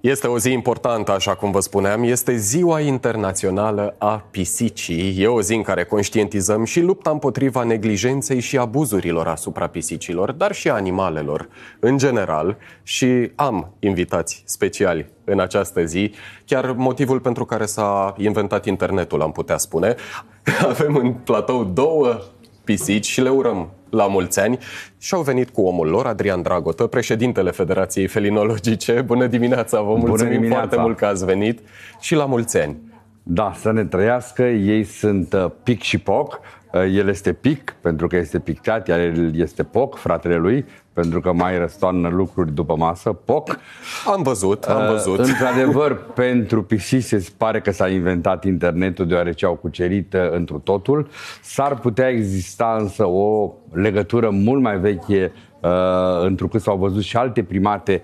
Este o zi importantă, așa cum vă spuneam, este Ziua Internațională a Pisicii. E o zi în care conștientizăm și lupta împotriva neglijenței și abuzurilor asupra pisicilor, dar și animalelor în general. Și am invitați speciali în această zi, chiar motivul pentru care s-a inventat internetul, am putea spune. Avem în platou două pisici și le urăm la mulți ani și au venit cu omul lor, Adrian Dragotă, președintele Federației Felinologice. Bună dimineața, vă mulțumim Bună dimineața. foarte mult că ați venit și la mulți ani. Da, să ne trăiască, ei sunt uh, pic și poc, uh, el este pic, pentru că este pictat, iar el este poc, fratele lui, pentru că mai răstoarnă lucruri după masă, poc. Am văzut, am uh, văzut. Uh, într-adevăr, pentru pisici se pare că s-a inventat internetul deoarece au cucerit uh, întru totul. S-ar putea exista însă o legătură mult mai veche, uh, întrucât s-au văzut și alte primate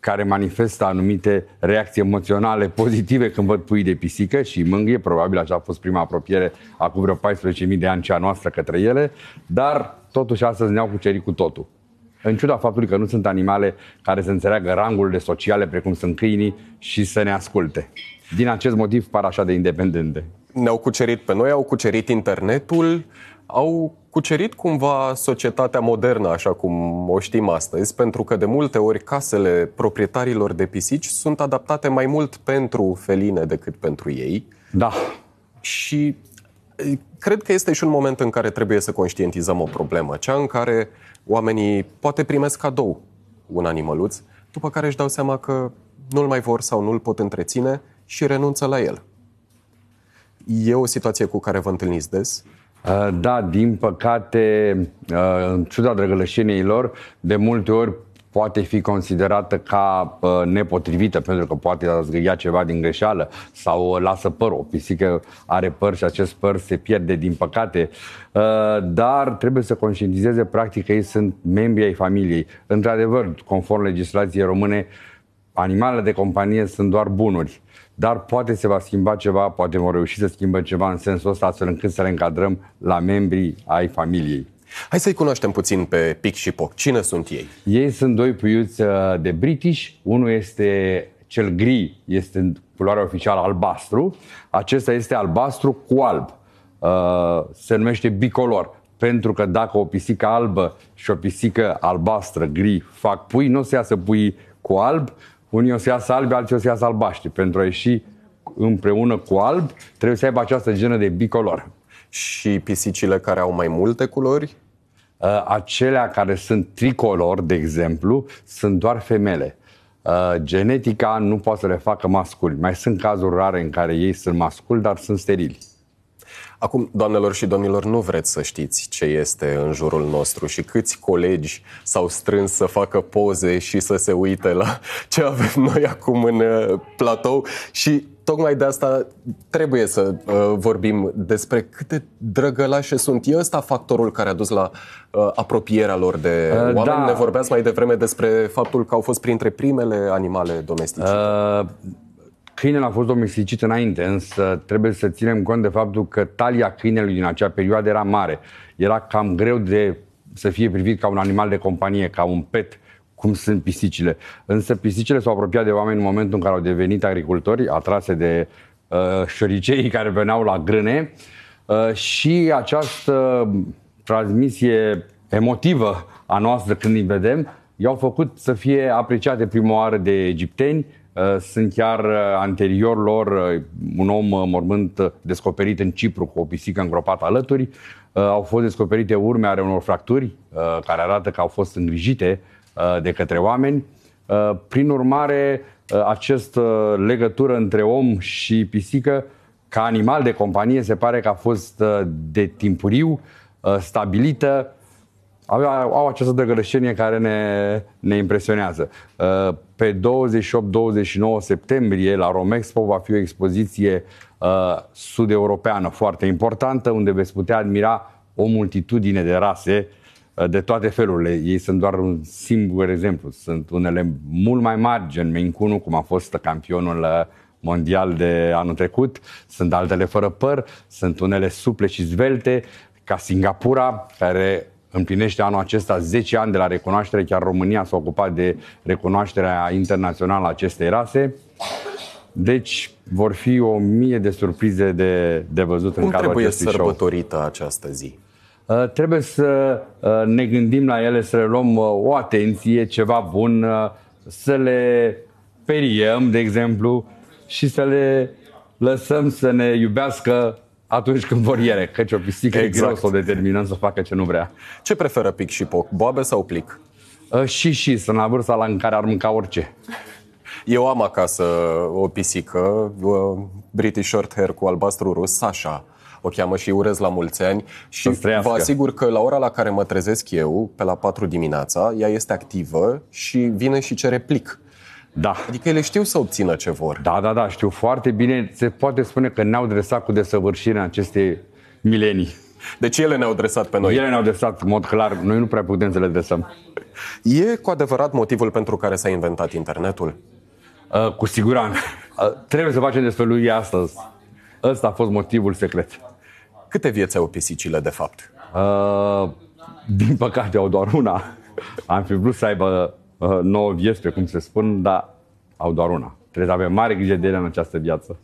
care manifestă anumite reacții emoționale pozitive când văd pui de pisică și mânghie, probabil așa a fost prima apropiere acum vreo 14.000 de ani cea noastră către ele, dar totuși astăzi ne-au cucerit cu totul în ciuda faptului că nu sunt animale care să înțeleagă rangurile sociale precum sunt câinii și să ne asculte. Din acest motiv par așa de independente. Ne-au cucerit pe noi, au cucerit internetul, au cucerit cumva societatea modernă, așa cum o știm astăzi, pentru că de multe ori casele proprietarilor de pisici sunt adaptate mai mult pentru feline decât pentru ei. Da. Și cred că este și un moment în care trebuie să conștientizăm o problemă, cea în care oamenii poate primesc cadou un animăluț, după care își dau seama că nu-l mai vor sau nu-l pot întreține și renunță la el. E o situație cu care vă întâlniți des? Uh, da, din păcate, uh, în ciuda drăgălășeniei lor, de multe ori poate fi considerată ca uh, nepotrivită pentru că poate a zgâia ceva din greșeală sau lasă păr. O pisică are păr și acest păr se pierde din păcate, uh, dar trebuie să conștientizeze practic că ei sunt membri ai familiei. Într-adevăr, conform legislației române, animalele de companie sunt doar bunuri dar poate se va schimba ceva, poate vom reuși să schimbăm ceva în sensul ăsta, astfel încât să le încadrăm la membrii ai familiei. Hai să-i cunoaștem puțin pe Pic și Poc. Cine sunt ei? Ei sunt doi puiuți uh, de british. Unul este cel gri, este în culoarea oficială albastru. Acesta este albastru cu alb. Uh, se numește bicolor pentru că dacă o pisică albă și o pisică albastră, gri, fac pui, nu o să iasă pui cu alb, unii o să iasă albi, alții o să iasă albaștri. Pentru a ieși împreună cu alb, trebuie să aibă această genă de bicolor. Și pisicile care au mai multe culori? Uh, acelea care sunt tricolor, de exemplu, sunt doar femele. Uh, genetica nu poate să le facă masculi. Mai sunt cazuri rare în care ei sunt masculi, dar sunt sterili. Acum, doamnelor și domnilor, nu vreți să știți ce este în jurul nostru și câți colegi s-au strâns să facă poze și să se uite la ce avem noi acum în uh, platou și tocmai de asta trebuie să uh, vorbim despre cât de drăgălașe sunt. E ăsta factorul care a dus la uh, apropierea lor de uh, oameni? Da. Ne vorbeați mai devreme despre faptul că au fost printre primele animale domestice. Uh, câinele a fost domesticit înainte, însă trebuie să ținem cont de faptul că talia câinelui din acea perioadă era mare. Era cam greu de să fie privit ca un animal de companie, ca un pet. Uh, cum sunt pisicile. Însă pisicile s-au apropiat de oameni în momentul în care au devenit agricultori, atrase de uh, șoriceii care veneau la grâne uh, și această transmisie emotivă a noastră când îi vedem, i-au făcut să fie apreciate prima oară de egipteni, uh, sunt chiar uh, anterior lor uh, un om mormânt descoperit în Cipru cu o pisică îngropată alături. Au fost descoperite urme ale unor fracturi care arată că au fost îngrijite Uh, de către oameni. Uh, prin urmare, uh, această legătură între om și pisică, ca animal de companie, se pare că a fost de timpuriu stabilită. Au, au această drăgălășenie care ne, ne impresionează. Pe 28-29 septembrie, la Romexpo, va fi o expoziție sud-europeană foarte importantă, unde veți putea admira o multitudine de rase uh, de toate felurile. Ei sunt doar un singur exemplu. Sunt unele mult mai mari, gen Mincunu, cum a fost campionul uh, mondial de anul trecut, sunt altele fără păr, sunt unele suple și zvelte, ca Singapura, care împlinește anul acesta 10 ani de la recunoaștere, chiar România s-a ocupat de recunoașterea internațională a acestei rase. Deci vor fi o mie de surprize de, de văzut Cum în cadrul acestui show. Cum trebuie sărbătorită această zi? Uh, trebuie să uh, ne gândim la ele, să le luăm uh, o atenție, ceva bun, să le periem, de exemplu, și să le lăsăm să ne iubească atunci când vor ele, căci o pisică exact. e greu exact. să o determinăm să facă ce nu vrea. Ce preferă pic și poc, boabe sau plic? și și, sunt la vârsta la în care ar mânca orice. Eu am acasă o pisică, British Shorthair cu albastru rus, Sasha o cheamă și urez la mulți ani și vă asigur că la ora la care mă trezesc eu, pe la 4 dimineața, ea este activă și vine și cere plic. Da. Adică ele știu să obțină ce vor. Da, da, da, știu foarte bine. Se poate spune că ne-au dresat cu în aceste milenii. Deci ele ne-au dresat pe noi. Ele ne-au dresat, în mod clar. Noi nu prea putem să le dresăm. E cu adevărat motivul pentru care s-a inventat internetul? Uh, cu siguranță. Uh, trebuie să facem despre lui astăzi. Ăsta a fost motivul secret. Câte vieți au pisicile, de fapt? Uh, din păcate au doar una. Am fi vrut să aibă uh, nouă vieți, pe cum se spun, dar au doar una. Trebuie să avem mare grijă de ele în această viață.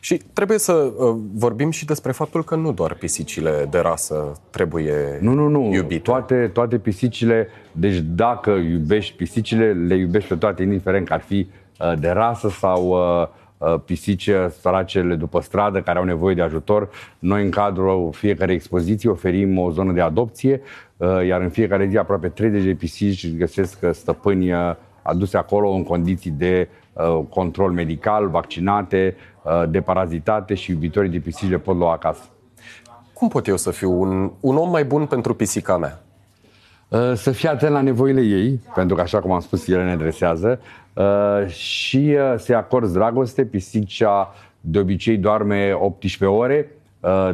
Și trebuie să uh, vorbim și despre faptul că nu doar pisicile de rasă trebuie Nu, nu, nu. Iubite. Toate, toate pisicile, deci dacă iubești pisicile, le iubești pe toate, indiferent că ar fi uh, de rasă sau uh, Uh, pisice săracele după stradă care au nevoie de ajutor. Noi în cadrul fiecarei expoziții oferim o zonă de adopție, uh, iar în fiecare zi aproape 30 de pisici găsesc stăpâni uh, aduse acolo în condiții de control medical, vaccinate, de parazitate și iubitorii de pisici le pot lua acasă. Cum pot eu să fiu un, un om mai bun pentru pisica mea? Uh, să fie atent la nevoile ei, pentru că, așa cum am spus, ele ne dresează, uh, și uh, să-i acorzi dragoste. pisicea de obicei doarme 18 ore,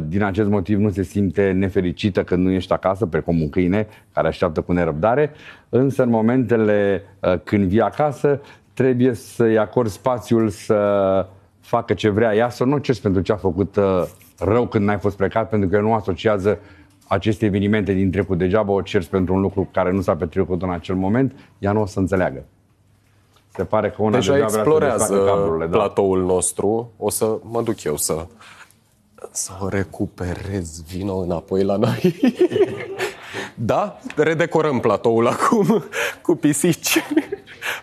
din acest motiv nu se simte nefericită când nu ești acasă, precum un câine care așteaptă cu nerăbdare, însă în momentele când vii acasă, trebuie să-i acord spațiul să facă ce vrea ea, să nu ceri pentru ce a făcut rău când n-ai fost plecat, pentru că nu asociază aceste evenimente din trecut. Degeaba o cerți pentru un lucru care nu s-a petrecut în acel moment, ea nu o să înțeleagă. Se pare că una Deja explorează cablurile, da. platoul da? nostru. O să mă duc eu să, să o recuperez. Vino înapoi la noi. da, redecorăm platoul acum cu pisici.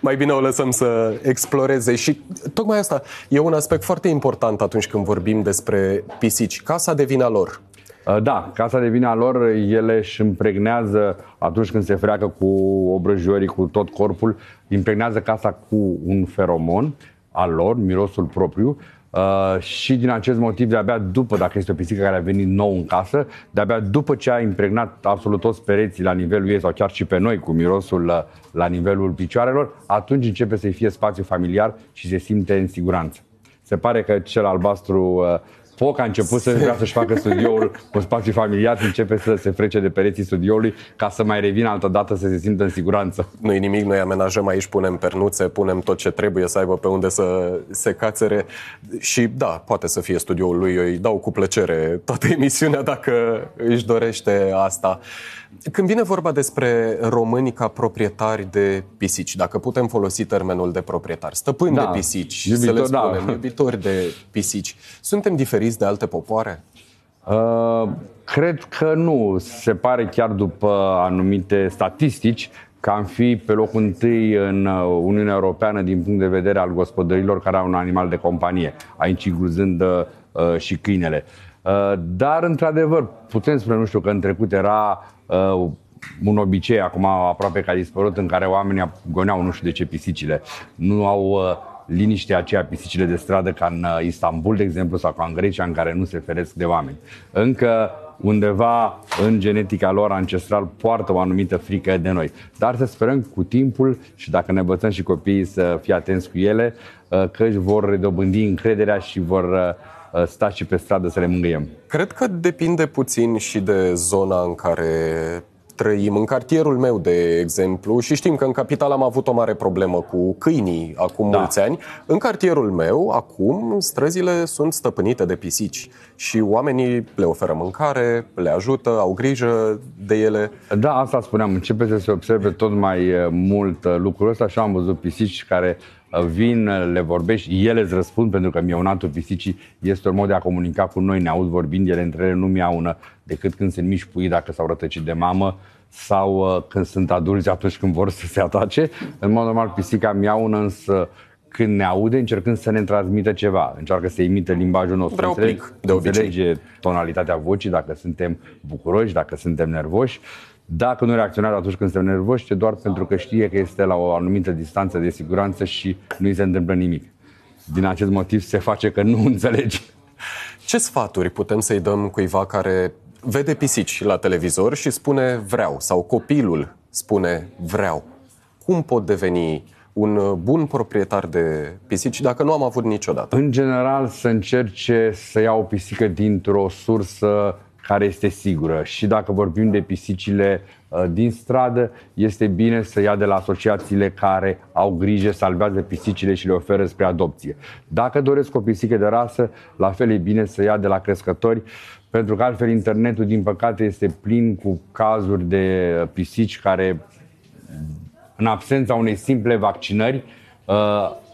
Mai bine o lăsăm să exploreze și tocmai asta e un aspect foarte important atunci când vorbim despre pisici. Casa de vina lor Uh, da, casa de a lor, ele își împregnează atunci când se freacă cu obrăjorii, cu tot corpul, impregnează casa cu un feromon al lor, mirosul propriu, Uh, și din acest motiv, de-abia după, dacă este o pisică care a venit nou în casă, de-abia după ce a impregnat absolut toți pereții la nivelul ei sau chiar și pe noi cu mirosul la, uh, la nivelul picioarelor, atunci începe să-i fie spațiu familiar și se simte în siguranță. Se pare că cel albastru uh, Foc a început să vrea să-și facă studioul cu spațiu familiar, și începe să se frece de pereții studioului ca să mai revină altă dată să se simtă în siguranță. Nu-i nimic, noi amenajăm aici, punem pernuțe, punem tot ce trebuie să aibă pe unde să se cațere și da, poate să fie studioul lui, eu îi dau cu plăcere toată emisiunea dacă își dorește asta. Când vine vorba despre români ca proprietari de pisici, dacă putem folosi termenul de proprietar, stăpâni da, de pisici, iubitor, să le da. spunem, da. iubitori de pisici, suntem diferiți prins de alte popoare? Uh, cred că nu. Se pare chiar după anumite statistici că am fi pe locul întâi în uh, Uniunea Europeană din punct de vedere al gospodărilor care au un animal de companie, aici incluzând uh, uh, și câinele. Uh, dar, într-adevăr, putem spune, nu știu, că în trecut era uh, un obicei, acum aproape că a dispărut, în care oamenii goneau, nu știu de ce, pisicile. Nu au uh, liniștea aceea, pisicile de stradă ca în uh, Istanbul, de exemplu, sau ca în Grecia, în care nu se feresc de oameni. Încă undeva în genetica lor ancestral poartă o anumită frică de noi. Dar să sperăm cu timpul și dacă ne învățăm și copiii să fie atenți cu ele, uh, că își vor redobândi încrederea și vor uh, sta și pe stradă să le mângâiem. Cred că depinde puțin și de zona în care trăim în cartierul meu, de exemplu, și știm că în capital am avut o mare problemă cu câinii acum da. mulți ani, în cartierul meu, acum, străzile sunt stăpânite de pisici și oamenii le oferă mâncare, le ajută, au grijă de ele. Da, asta spuneam, începe să se observe tot mai mult uh, lucrul ăsta și am văzut pisici care uh, vin, uh, le vorbești, ele îți răspund pentru că mi-au mionatul pisicii este un mod de a comunica cu noi, ne aud vorbind, ele între ele nu mi-a mi-au decât când sunt mici pui dacă s-au rătăcit de mamă sau uh, când sunt adulți atunci când vor să se atace. În mod normal, pisica miaună însă când ne aude, încercând să ne transmită ceva. Încearcă să imite limbajul nostru. să înțelege, înțelege tonalitatea vocii, dacă suntem bucuroși, dacă suntem nervoși. Dacă nu reacționează atunci când suntem nervoși, e doar pentru că știe că este la o anumită distanță de siguranță și nu îi se întâmplă nimic. Din acest motiv se face că nu înțelege. Ce sfaturi putem să-i dăm cuiva care vede pisici la televizor și spune vreau, sau copilul spune vreau. Cum pot deveni un bun proprietar de pisici dacă nu am avut niciodată? În general să încerce să ia o pisică dintr-o sursă care este sigură. Și dacă vorbim de pisicile uh, din stradă, este bine să ia de la asociațiile care au grijă, salvează pisicile și le oferă spre adopție. Dacă doresc o pisică de rasă, la fel e bine să ia de la crescători pentru că altfel internetul, din păcate, este plin cu cazuri de pisici care, în absența unei simple vaccinări, uh,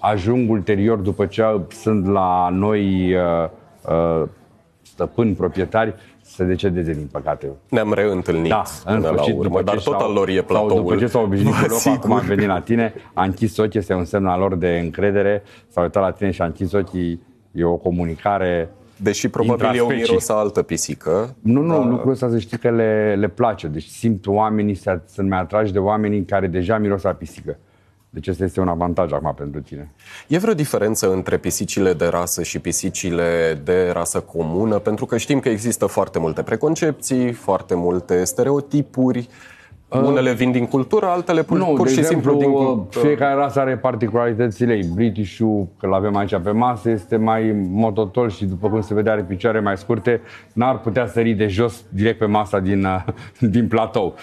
ajung ulterior, după ce sunt la noi uh, uh, stăpâni, proprietari, să decedeze, din păcate. Ne-am reîntâlnit da, în sfârșit, la urmă, după dar tot al lor e platoul. după ce s-au obișnuit cu locul, acum am venit la tine, a închis ochii, este un semn al lor de încredere, s-au uitat la tine și a închis ochii, e o comunicare Deși probabil e o miros altă pisică. Nu, nu, dar... lucrul ăsta să știi că le, le place. Deci simt oamenii să, să mi atragi de oamenii care deja miros la pisică. Deci este este un avantaj acum pentru tine. E vreo diferență între pisicile de rasă și pisicile de rasă comună? Pentru că știm că există foarte multe preconcepții, foarte multe stereotipuri Uh, Unele vin din cultură, altele pur, nu, pur și exemplu, simplu din cultură. Uh, fiecare rasă are particularitățile ei. Britishul, că l avem aici pe masă, este mai mototol și după cum se vede are picioare mai scurte, n-ar putea sări de jos direct pe masa din, uh, din platou.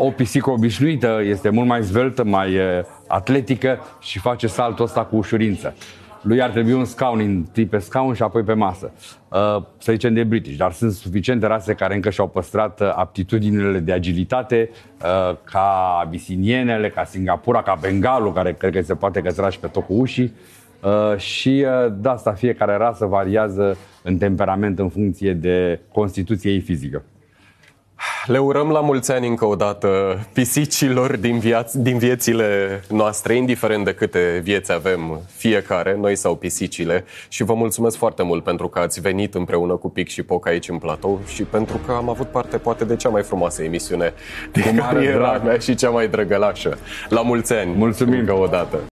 O pisică obișnuită este mult mai zveltă, mai atletică și face saltul ăsta cu ușurință lui ar trebui un scaun, întâi pe scaun și apoi pe masă. Uh, să zicem de British, dar sunt suficiente rase care încă și-au păstrat uh, aptitudinile de agilitate, uh, ca abisinienele, ca Singapura, ca Bengalul, care cred că se poate cățăra și pe tot cu ușii. Și de asta fiecare rasă variază în temperament în funcție de constituția ei fizică. Le urăm la mulți ani încă o dată pisicilor din, viaț- din viețile noastre, indiferent de câte vieți avem fiecare, noi sau pisicile. Și vă mulțumesc foarte mult pentru că ați venit împreună cu Pic și Poc aici în platou și pentru că am avut parte poate de cea mai frumoasă emisiune din cariera mea și cea mai drăgălașă. La mulți ani! Mulțumim! Încă o dată!